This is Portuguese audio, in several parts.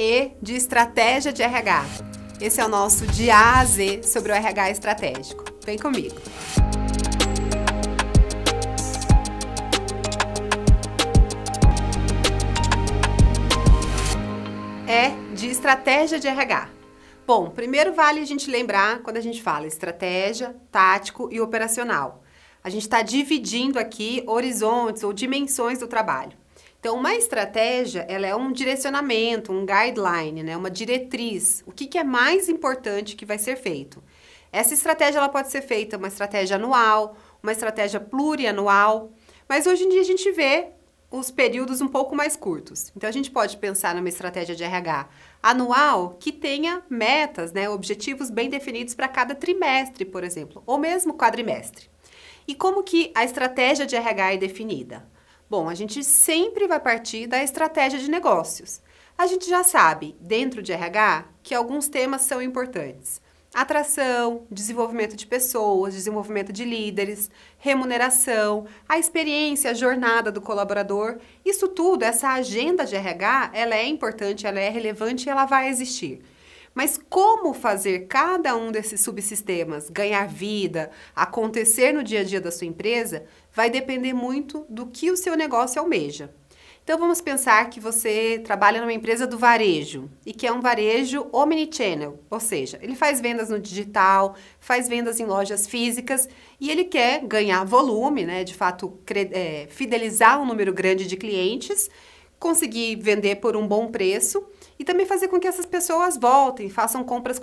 e de estratégia de RH. Esse é o nosso de A a Z sobre o RH estratégico. Vem comigo. É de estratégia de RH. Bom, primeiro vale a gente lembrar quando a gente fala estratégia, tático e operacional. A gente está dividindo aqui horizontes ou dimensões do trabalho. Então, uma estratégia, ela é um direcionamento, um guideline, né? uma diretriz. O que, que é mais importante que vai ser feito? Essa estratégia ela pode ser feita uma estratégia anual, uma estratégia plurianual, mas hoje em dia a gente vê os períodos um pouco mais curtos. Então a gente pode pensar numa estratégia de RH anual que tenha metas, né, objetivos bem definidos para cada trimestre, por exemplo, ou mesmo quadrimestre. E como que a estratégia de RH é definida? Bom, a gente sempre vai partir da estratégia de negócios. A gente já sabe, dentro de RH, que alguns temas são importantes. Atração, desenvolvimento de pessoas, desenvolvimento de líderes, remuneração, a experiência, a jornada do colaborador, isso tudo, essa agenda de RH, ela é importante, ela é relevante e ela vai existir. Mas como fazer cada um desses subsistemas ganhar vida, acontecer no dia a dia da sua empresa, vai depender muito do que o seu negócio almeja. Então vamos pensar que você trabalha numa empresa do varejo e que é um varejo omnichannel, ou seja, ele faz vendas no digital, faz vendas em lojas físicas e ele quer ganhar volume, né? De fato, é, fidelizar um número grande de clientes, conseguir vender por um bom preço e também fazer com que essas pessoas voltem, façam compras,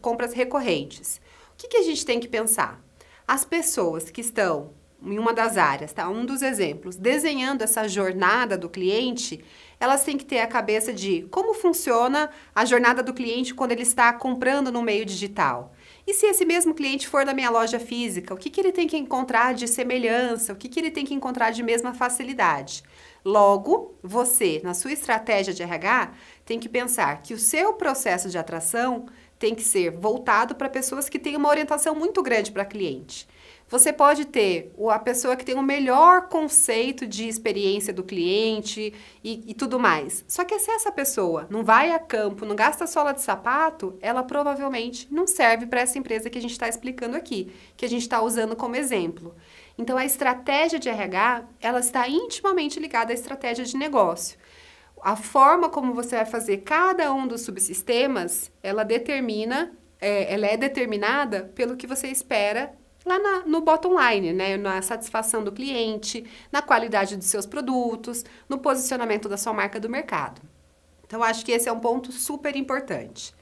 compras recorrentes. O que, que a gente tem que pensar? As pessoas que estão em uma das áreas, tá? Um dos exemplos, desenhando essa jornada do cliente, elas têm que ter a cabeça de como funciona a jornada do cliente quando ele está comprando no meio digital. E se esse mesmo cliente for da minha loja física, o que, que ele tem que encontrar de semelhança, o que, que ele tem que encontrar de mesma facilidade? Logo, você, na sua estratégia de RH, tem que pensar que o seu processo de atração tem que ser voltado para pessoas que têm uma orientação muito grande para cliente. Você pode ter a pessoa que tem o melhor conceito de experiência do cliente e, e tudo mais. Só que se essa pessoa não vai a campo, não gasta sola de sapato, ela provavelmente não serve para essa empresa que a gente está explicando aqui, que a gente está usando como exemplo. Então, a estratégia de RH, ela está intimamente ligada à estratégia de negócio. A forma como você vai fazer cada um dos subsistemas, ela determina, é, ela é determinada pelo que você espera lá na, no bottom line, né? na satisfação do cliente, na qualidade dos seus produtos, no posicionamento da sua marca do mercado. Então, acho que esse é um ponto super importante.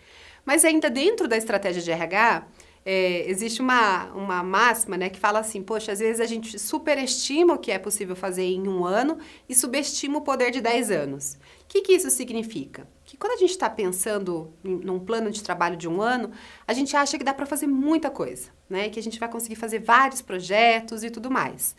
Mas ainda dentro da estratégia de RH, é, existe uma, uma máxima né, que fala assim: poxa, às vezes a gente superestima o que é possível fazer em um ano e subestima o poder de 10 anos. O que, que isso significa? Que quando a gente está pensando num plano de trabalho de um ano, a gente acha que dá para fazer muita coisa, né? Que a gente vai conseguir fazer vários projetos e tudo mais.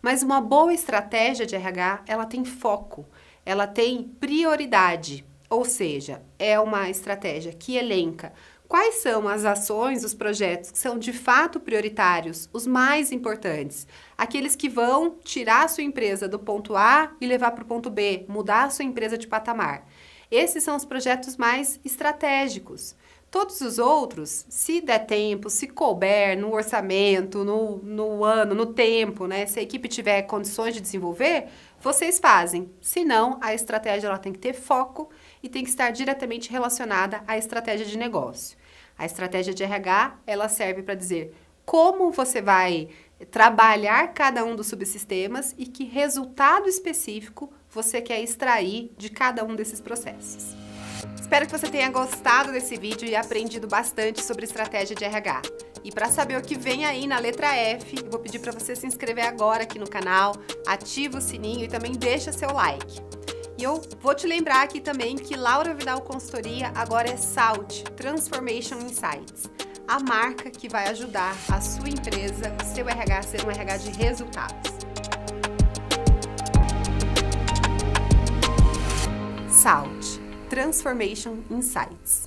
Mas uma boa estratégia de RH, ela tem foco, ela tem prioridade. Ou seja, é uma estratégia que elenca Quais são as ações, os projetos que são de fato prioritários, os mais importantes? Aqueles que vão tirar a sua empresa do ponto A e levar para o ponto B, mudar a sua empresa de patamar. Esses são os projetos mais estratégicos. Todos os outros, se der tempo, se couber no orçamento, no, no ano, no tempo, né? Se a equipe tiver condições de desenvolver, vocês fazem. Se não, a estratégia ela tem que ter foco e tem que estar diretamente relacionada à estratégia de negócio. A estratégia de RH, ela serve para dizer como você vai trabalhar cada um dos subsistemas e que resultado específico você quer extrair de cada um desses processos. Espero que você tenha gostado desse vídeo e aprendido bastante sobre estratégia de RH. E para saber o que vem aí na letra F, eu vou pedir para você se inscrever agora aqui no canal, ativa o sininho e também deixa seu like. E eu vou te lembrar aqui também que Laura Vidal Consultoria agora é SALT Transformation Insights a marca que vai ajudar a sua empresa, o seu RH, a ser um RH de resultados. SALT Transformation Insights